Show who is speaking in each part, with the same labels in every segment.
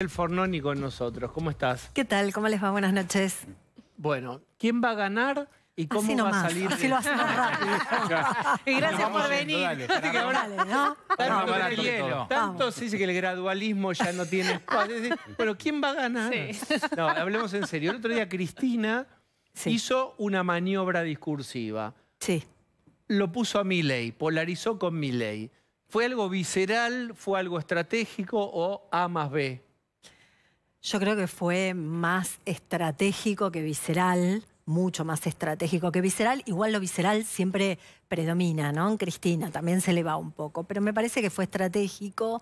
Speaker 1: El Fornoni con nosotros, ¿cómo estás?
Speaker 2: ¿Qué tal? ¿Cómo les va? Buenas noches. Bueno, ¿quién va a ganar y cómo va a salir?
Speaker 1: Así lo
Speaker 3: hacemos rápido. gracias por venir.
Speaker 1: Tanto, se dice que el gradualismo ya no tiene
Speaker 3: espacio.
Speaker 1: Bueno, ¿quién va a ganar? No, hablemos en serio. El otro día Cristina hizo una maniobra discursiva. Sí. Lo puso a mi ley, polarizó con mi ley. ¿Fue algo visceral, fue algo estratégico o A más B?
Speaker 2: Yo creo que fue más estratégico que visceral, mucho más estratégico que visceral. Igual lo visceral siempre predomina, ¿no? En Cristina también se le va un poco, pero me parece que fue estratégico.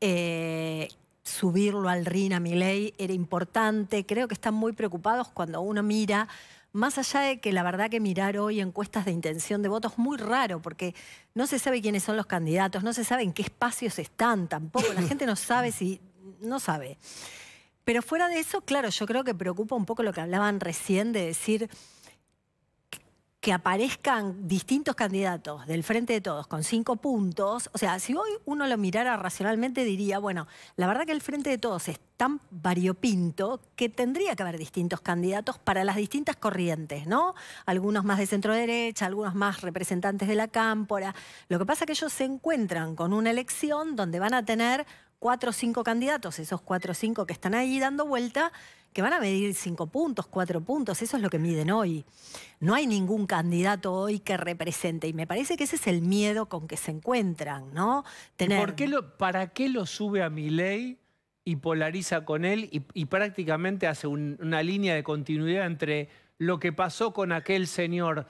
Speaker 2: Eh, subirlo al RIN a ley. era importante. Creo que están muy preocupados cuando uno mira, más allá de que la verdad que mirar hoy encuestas de intención de votos es muy raro, porque no se sabe quiénes son los candidatos, no se sabe en qué espacios están tampoco, la gente no sabe si... no sabe. Pero fuera de eso, claro, yo creo que preocupa un poco lo que hablaban recién de decir que aparezcan distintos candidatos del frente de todos con cinco puntos, o sea, si hoy uno lo mirara racionalmente diría, bueno, la verdad que el frente de todos es tan variopinto que tendría que haber distintos candidatos para las distintas corrientes, ¿no? Algunos más de centro derecha, algunos más representantes de la cámpora. Lo que pasa es que ellos se encuentran con una elección donde van a tener cuatro o cinco candidatos, esos cuatro o cinco que están ahí dando vuelta, que van a medir cinco puntos, cuatro puntos, eso es lo que miden hoy. No hay ningún candidato hoy que represente y me parece que ese es el miedo con que se encuentran, ¿no?
Speaker 1: ¿Para qué lo sube a mi ley y polariza con él y, prácticamente hace una línea de continuidad entre lo que pasó con aquel señor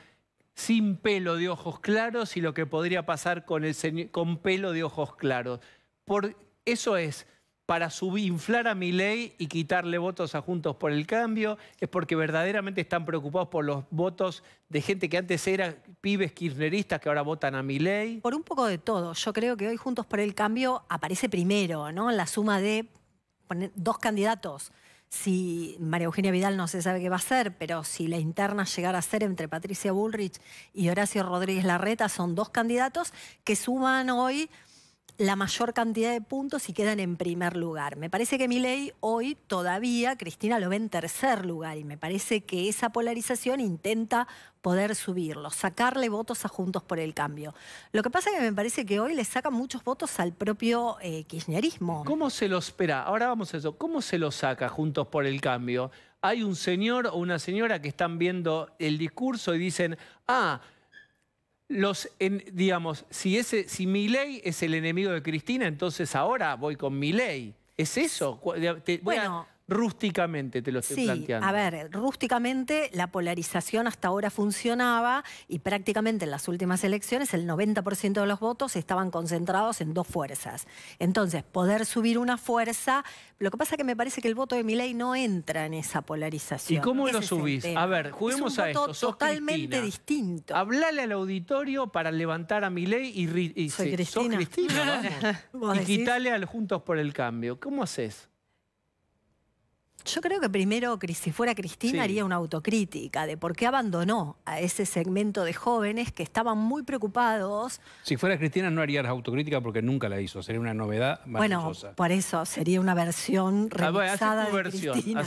Speaker 1: sin pelo de ojos claros y lo que podría pasar con, el con pelo de ojos claros? ¿Por eso es para inflar a mi y quitarle votos a Juntos por el Cambio, es porque verdaderamente están preocupados por los votos de gente que antes era pibes kirchneristas que ahora votan a mi
Speaker 2: Por un poco de todo, yo creo que hoy Juntos por el Cambio aparece primero, ¿no? La suma de dos candidatos. Si María Eugenia Vidal no se sabe qué va a hacer, pero si la interna llegara a ser entre Patricia Bullrich y Horacio Rodríguez Larreta, son dos candidatos que suman hoy la mayor cantidad de puntos y quedan en primer lugar. Me parece que ley hoy todavía, Cristina lo ve en tercer lugar y me parece que esa polarización intenta poder subirlo, sacarle votos a Juntos por el Cambio. Lo que pasa es que me parece que hoy le sacan muchos votos al propio eh, kirchnerismo. ¿Cómo se lo espera? Ahora vamos a
Speaker 1: eso. ¿Cómo se lo saca Juntos por el Cambio? Hay un señor o una señora que están viendo el discurso y dicen, ah, los, en, digamos, si, ese, mi ley es el enemigo de Cristina, entonces ahora voy con mi ley. ¿Es eso? bueno, Rústicamente te lo estoy sí, A
Speaker 2: ver, rústicamente la polarización hasta ahora funcionaba y prácticamente en las últimas elecciones el 90% de los votos estaban concentrados en dos fuerzas. Entonces, poder subir una fuerza, lo que pasa es que me parece que el voto de Milei no entra en esa polarización. ¿Y cómo lo subís? A ver, juguemos a esto. totalmente
Speaker 1: distinto. Hablale al auditorio para levantar a Milei y, Soy Cristina. y quitarle al Juntos por el Cambio. ¿Cómo haces?
Speaker 2: Yo creo que primero, si fuera Cristina, haría una autocrítica de por qué abandonó a ese segmento de jóvenes que estaban muy preocupados.
Speaker 1: Si fuera Cristina,
Speaker 4: no haría la autocrítica porque nunca la hizo. Sería una novedad maravillosa.
Speaker 2: Bueno, por eso, sería una versión ah, revisada de Cristina.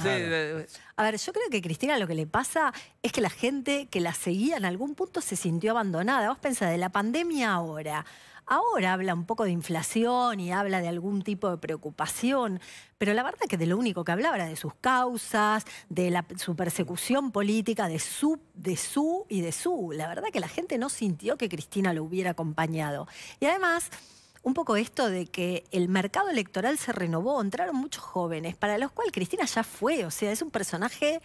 Speaker 2: A ver, yo creo que Cristina lo que le pasa es que la gente que la seguía en algún punto se sintió abandonada. Vos pensás, de la pandemia ahora Ahora habla un poco de inflación y habla de algún tipo de preocupación, pero la verdad que de lo único que hablaba era de sus causas, de su persecución política, de su, de su y de su. La verdad que la gente no sintió que Cristina lo hubiera acompañado. Y además un poco esto de que el mercado electoral se renovó, entraron muchos jóvenes, para los cuales Cristina ya fue, o sea, es un personaje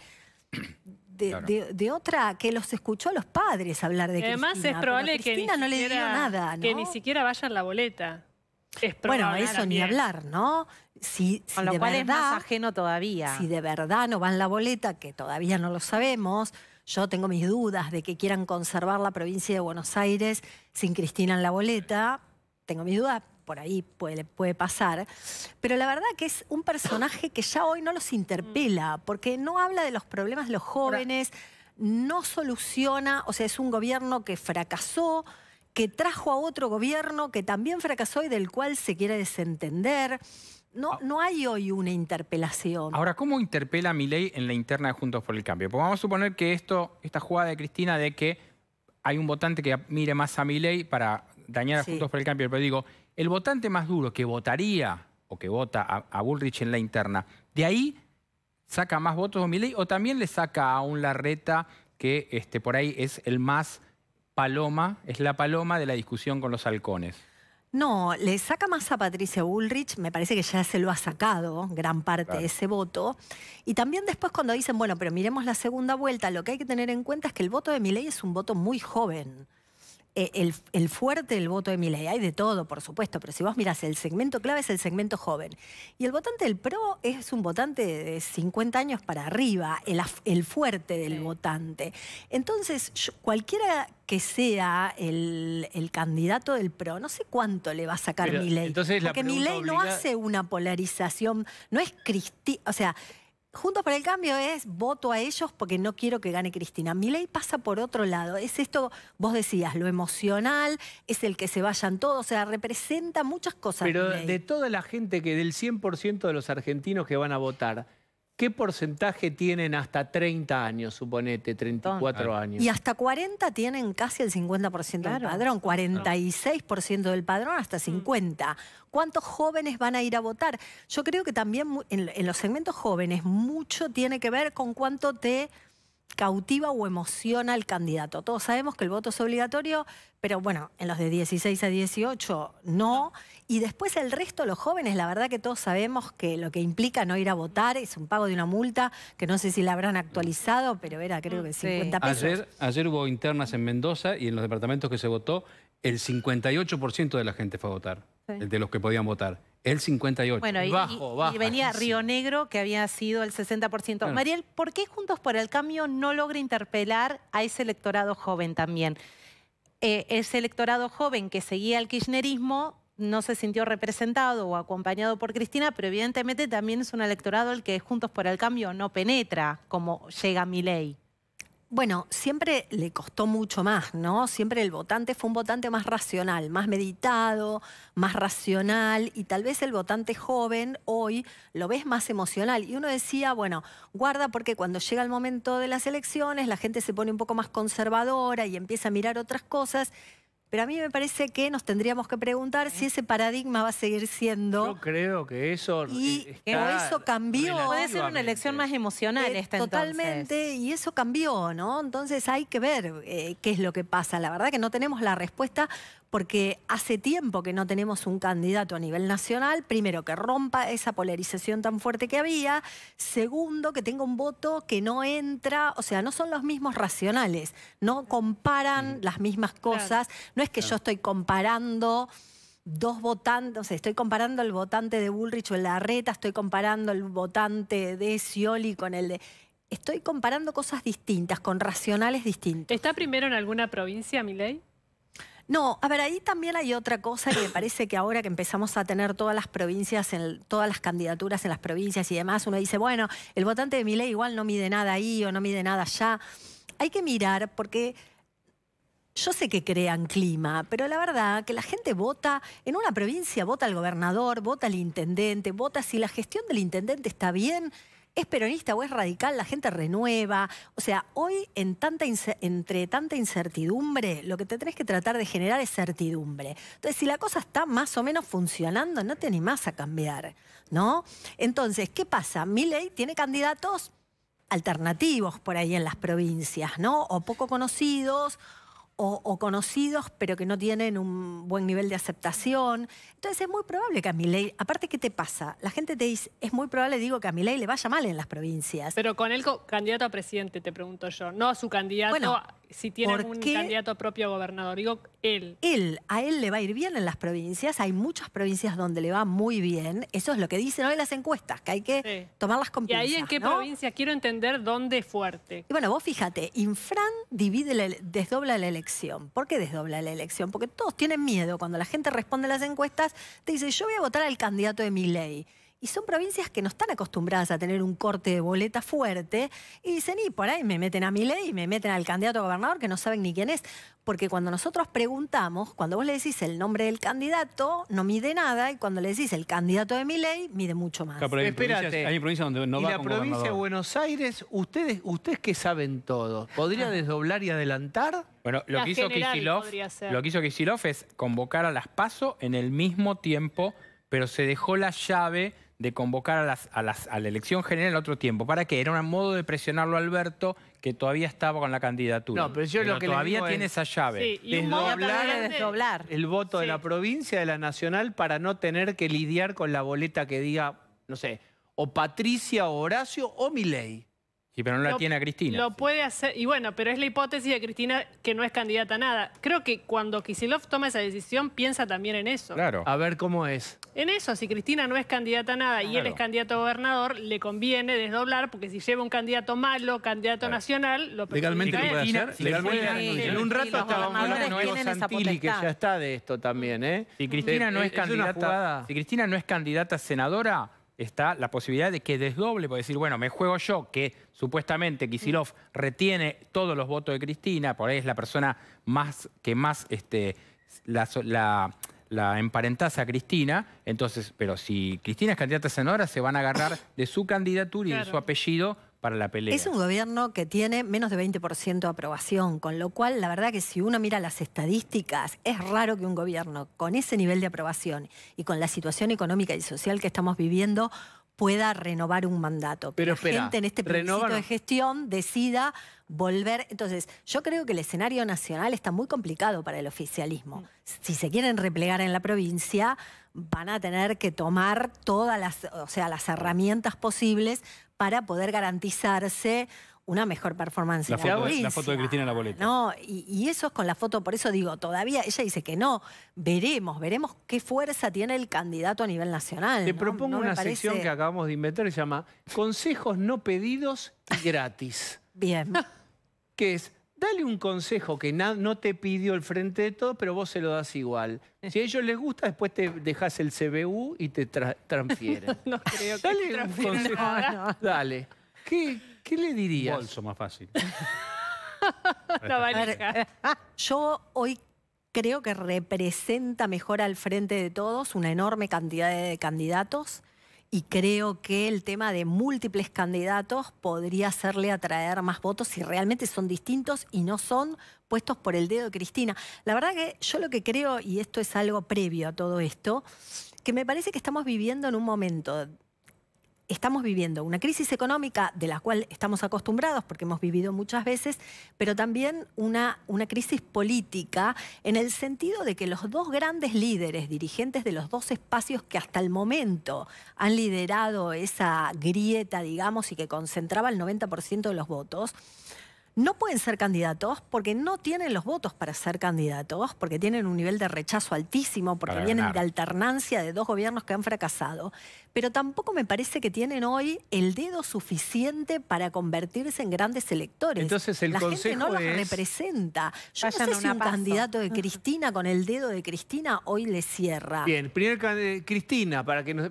Speaker 2: de, otra que los escuchó a los padres hablar de Además, Cristina. es probable que ni no siquiera, le dio nada, Que ni
Speaker 3: siquiera vayan la boleta. Es probable, bueno, eso ni hablar,
Speaker 2: ¿no? Si, Con lo cual es más ajeno todavía. Si de verdad no van la boleta, que todavía no lo sabemos, yo tengo mis dudas de que quieran conservar la provincia de Buenos Aires sin Cristina en la boleta. Tengo mis dudas por ahí puede, puede pasar, pero la verdad que es un personaje que ya hoy no los interpela, mm. porque no habla de los problemas de los jóvenes, no soluciona, o sea, es un gobierno que fracasó, que trajo a otro gobierno que también fracasó y del cual se quiere desentender. No, ah. no hay hoy una interpelación.
Speaker 4: Ahora, ¿cómo interpela Milei en la interna de Juntos por el Cambio? pues vamos a suponer que esto, esta jugada de Cristina de que hay un votante que mire más a Milei para dañar a Juntos por el Cambio, pero digo, el votante más duro que votaría o que vota a, a en la interna, de ahí saca más votos a Milei o también le saca a un Larreta que este, por ahí es el más paloma, es la paloma de la discusión con los halcones.
Speaker 2: No, le saca más a Patricia Bullrich, me parece que ya se lo ha sacado gran parte de ese voto. Y también después cuando dicen, bueno, pero miremos la segunda vuelta, lo que hay que tener en cuenta es que el voto de Milei es un voto muy joven. Eh, el, fuerte del voto de Milei. Hay de todo, por supuesto, pero si vos mirás el segmento clave es el segmento joven. Y el votante del PRO es un votante de 50 años para arriba, el, fuerte del votante. Entonces, cualquiera que sea el, candidato del PRO, no sé cuánto le va a sacar Milei. Porque Milei no hace una polarización, no es cristi... O sea... Juntos por el Cambio es voto a ellos porque no quiero que gane Cristina. Mi ley pasa por otro lado. Es esto, vos decías, lo emocional, es el que se vayan todos, o sea, representa muchas cosas. Pero de
Speaker 1: toda la gente que del 100% de los argentinos que van a votar, ¿Qué porcentaje tienen hasta 30 años, suponete, 34 años? Y hasta
Speaker 2: 40 tienen casi el 50% del padrón, 46% del padrón hasta 50. Mm. ¿Cuántos jóvenes van a ir a votar? Yo creo que también en los segmentos jóvenes mucho tiene que ver con cuánto te cautiva o emociona al candidato. Todos sabemos que el voto es obligatorio, pero bueno, en los de 16 a 18 no. Y después el resto, los jóvenes, la verdad que todos sabemos que lo que implica no ir a votar es un pago de una multa, que no sé si la habrán actualizado, pero era creo que 50 mm, pesos. Ayer,
Speaker 4: ayer hubo internas en Mendoza y en los departamentos que se votó, el 58% de la gente fue a votar, de los que podían votar. El 58. y, bajo, y, venía Río
Speaker 2: Negro, que había sido el 60%. Mariel, ¿por qué Juntos por el Cambio no logra interpelar a ese electorado joven también? Eh, ese electorado joven que seguía el kirchnerismo no se sintió representado o acompañado por Cristina, pero evidentemente también es un electorado al el que Juntos por el Cambio no penetra, como llega mi ley. Bueno, siempre le costó mucho más, ¿no? Siempre el votante fue un votante más racional, más meditado, más racional y tal vez el votante joven hoy lo ves más emocional. Y uno decía, bueno, guarda porque cuando llega el momento de las elecciones la gente se pone un poco más conservadora y empieza a mirar otras cosas pero a mí me parece que nos tendríamos que preguntar si ese paradigma va a seguir siendo. Yo
Speaker 1: creo que eso. Y O eso cambió. Puede ser una
Speaker 2: elección más emocional esta esta Totalmente, y eso cambió, ¿no? Entonces hay que ver eh, qué es lo que pasa. La verdad que no tenemos la respuesta, porque hace tiempo que no tenemos un candidato a nivel nacional, primero, que rompa esa polarización tan fuerte que había, segundo, que tenga un voto que no entra, o sea, no son los mismos racionales, no comparan las mismas cosas, no es que yo estoy comparando dos votantes, o sea, estoy comparando el votante de Bullrich o el de estoy comparando el votante de Scioli con el de... Estoy comparando cosas distintas, con racionales
Speaker 3: distintos. ¿Está primero en alguna provincia, Miley?
Speaker 2: No, a ver, ahí también hay otra cosa que me parece que ahora que empezamos a tener todas las provincias, en, todas las candidaturas en las provincias y demás, uno dice, bueno, el votante de mi ley igual no mide nada ahí o no mide nada allá. Hay que mirar porque yo sé que crean clima, pero la verdad que la gente vota, en una provincia vota al gobernador, vota al intendente, vota si la gestión del intendente está bien, es peronista o es radical, la gente renueva. O sea, hoy en tanta entre tanta incertidumbre, lo que te tenés que tratar de generar es certidumbre. Entonces, si la cosa está más o menos funcionando, no te animás a cambiar, ¿no? Entonces, ¿qué pasa? ley tiene candidatos alternativos por ahí en las provincias, ¿no? O poco conocidos, o, conocidos, pero que no tienen un buen nivel de aceptación. Entonces es muy probable que a mi ley... aparte, ¿qué te pasa? La gente te dice, es muy probable, digo, que a mi ley le vaya mal en las provincias.
Speaker 3: Pero con el candidato a presidente, te pregunto yo, no a su candidato si tienen un candidato propio gobernador. Digo, él.
Speaker 2: Él, a él le va a ir bien en las provincias. Hay muchas provincias donde le va muy bien. Eso es lo que dicen hoy las encuestas, que hay que tomar las con ¿Y ahí en qué provincia?
Speaker 3: Quiero entender dónde es fuerte.
Speaker 2: Y bueno, vos fíjate, Infran divide desdobla la elección. ¿Por qué desdobla la elección? Porque todos tienen miedo. Cuando la gente responde a las encuestas, te dice, yo voy a votar al candidato de mi ley. Y son provincias que no están acostumbradas a tener un corte de boleta fuerte y dicen, y por ahí me meten a mi ley y me meten al candidato a gobernador que no saben ni quién es. Porque cuando nosotros preguntamos, cuando vos le decís el nombre del candidato, no mide nada, y cuando le decís el candidato de mi ley, mide mucho más. pero hay Espérate,
Speaker 1: provincias, donde no y la provincia de Buenos Aires, ustedes, ustedes que saben todo, ¿podría ah. desdoblar y adelantar? Bueno, lo que, hizo Kicillof, lo que hizo es convocar a las PASO
Speaker 4: en el mismo tiempo, pero se dejó la llave de convocar a, las, a, las, a la elección general otro tiempo. ¿Para qué? Era un modo de presionarlo a Alberto que todavía estaba con la candidatura.
Speaker 1: No, pero yo lo que todavía tiene esa llave. desdoblar, el voto de la provincia, de la nacional, para no tener que lidiar con la boleta que diga, no sé, o Patricia, o Horacio, o Milei pero no la tiene a Cristina. Lo
Speaker 3: puede hacer, y bueno, pero es la hipótesis de Cristina que no es candidata a nada. Creo que cuando Kisilov toma esa decisión, piensa también en eso. Claro.
Speaker 1: A ver cómo es.
Speaker 3: En eso, si Cristina no es candidata a nada y él es candidato a gobernador, le conviene desdoblar, porque si lleva un candidato malo, candidato nacional, lo Legalmente lo puede hacer.
Speaker 4: Legalmente, en un rato estábamos hablando
Speaker 1: con Santilli, que ya está de esto también, ¿eh?
Speaker 4: Si Cristina no eh, es, candidata. Si Cristina no es candidata a senadora está la posibilidad de que desdoble, por decir, bueno, me juego yo, que supuestamente Kisilov retiene todos los votos de Cristina, por ahí es la persona más que más este, la, la, a Cristina, entonces, pero si Cristina es candidata a senadora, se van a agarrar de su candidatura y de su apellido la pelea. Es un
Speaker 2: gobierno que tiene menos de 20% de aprobación, con lo cual la verdad que si uno mira las estadísticas, es raro que un gobierno con ese nivel de aprobación y con la situación económica y social que estamos viviendo pueda renovar un mandato. Pero la gente en este proceso de gestión decida volver. Entonces, yo creo que el escenario nacional está muy complicado para el oficialismo. Mm. Si se quieren replegar en la provincia, van a tener que tomar todas las, o sea, las herramientas posibles para poder garantizarse una mejor performance. La, foto, foto de Cristina en la boleta. No, y, eso es con la foto, por eso digo, todavía ella dice que no. Veremos, veremos qué fuerza tiene el candidato a nivel nacional. Te propongo una sección que
Speaker 1: acabamos de inventar se llama Consejos no pedidos y gratis.
Speaker 2: Bien.
Speaker 1: que es dale un consejo que no te pidió el frente de Todos, pero vos se lo das igual. Si a ellos les gusta, después te dejas el CBU y te transfieren.
Speaker 3: no creo que dale un consejo.
Speaker 1: Dale. ¿Qué, le dirías? Bolso más fácil.
Speaker 2: yo hoy creo que representa mejor al frente de todos una enorme cantidad de candidatos y creo que el tema de múltiples candidatos podría hacerle atraer más votos si realmente son distintos y no son puestos por el dedo de Cristina. La verdad que yo lo que creo, y esto es algo previo a todo esto, que me parece que estamos viviendo en un momento estamos viviendo una crisis económica de la cual estamos acostumbrados porque hemos vivido muchas veces, pero también una, una crisis política en el sentido de que los dos grandes líderes, dirigentes de los dos espacios que hasta el momento han liderado esa grieta, digamos, y que concentraba el 90% de los votos, no pueden ser candidatos porque no tienen los votos para ser candidatos, porque tienen un nivel de rechazo altísimo, porque vienen de alternancia de dos gobiernos que han fracasado, pero tampoco me parece que tienen hoy el dedo suficiente para convertirse en grandes electores. Entonces el consejo no los representa. Yo si un candidato de Cristina con el dedo de Cristina hoy le cierra. Bien,
Speaker 1: primer eh, Cristina, para que nos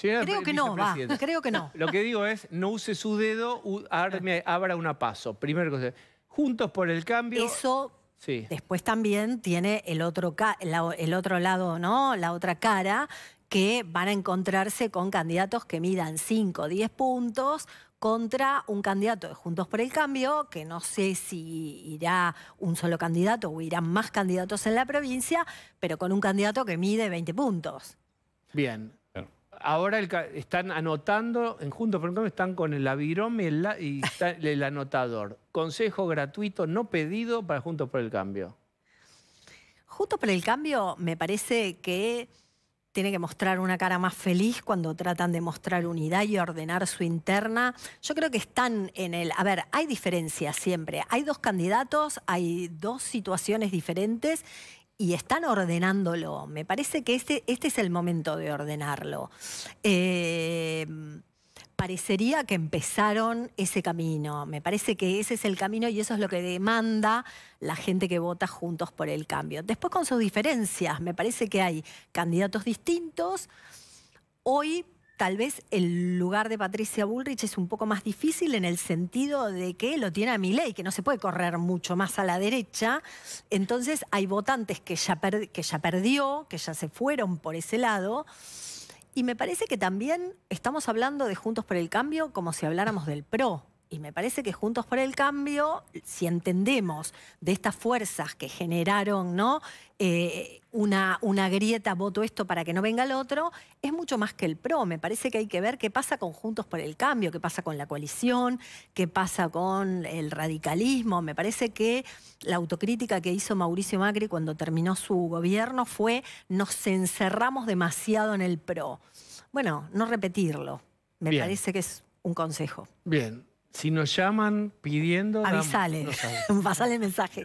Speaker 1: creo que no, va, creo que no. Lo que digo es, no use su dedo, abra una paso. Primero Juntos por
Speaker 2: el cambio. Eso después también tiene el otro, el otro lado, ¿no? La otra cara, que van a encontrarse con candidatos que midan 5 o 10 puntos contra un candidato de Juntos por el Cambio, que no sé si irá un solo candidato o irán más candidatos en la provincia, pero con un candidato que mide 20 puntos.
Speaker 1: Bien ahora están anotando, en por el Juntos Cambio están con el avirón y, el, el anotador. Consejo gratuito no pedido para Juntos por el Cambio.
Speaker 2: Juntos por el Cambio me parece que tiene que mostrar una cara más feliz cuando tratan de mostrar unidad y ordenar su interna. Yo creo que están en el... A ver, hay diferencias siempre. Hay dos candidatos, hay dos situaciones diferentes y están ordenándolo. Me parece que este, este es el momento de ordenarlo. Eh, parecería que empezaron ese camino. Me parece que ese es el camino y eso es lo que demanda la gente que vota juntos por el cambio. Después con sus diferencias, me parece que hay candidatos distintos. Hoy Tal vez el lugar de Patricia Bullrich es un poco más difícil en el sentido de que lo tiene a Milei, que no se puede correr mucho más a la derecha. Entonces hay votantes que ya, que ya perdió, que ya se fueron por ese lado. Y me parece que también estamos hablando de Juntos por el Cambio como si habláramos del PRO. Y me parece que Juntos por el Cambio, si entendemos de estas fuerzas que generaron ¿no? Eh, una, una grieta, voto esto para que no venga el otro, es mucho más que el PRO. Me parece que hay que ver qué pasa con Juntos por el Cambio, qué pasa con la coalición, qué pasa con el radicalismo. Me parece que la autocrítica que hizo Mauricio Macri cuando terminó su gobierno fue nos encerramos demasiado en el PRO. Bueno, no repetirlo. Me parece que es un consejo.
Speaker 1: Bien. Si nos llaman pidiendo... Avisale,
Speaker 2: pasale el mensaje.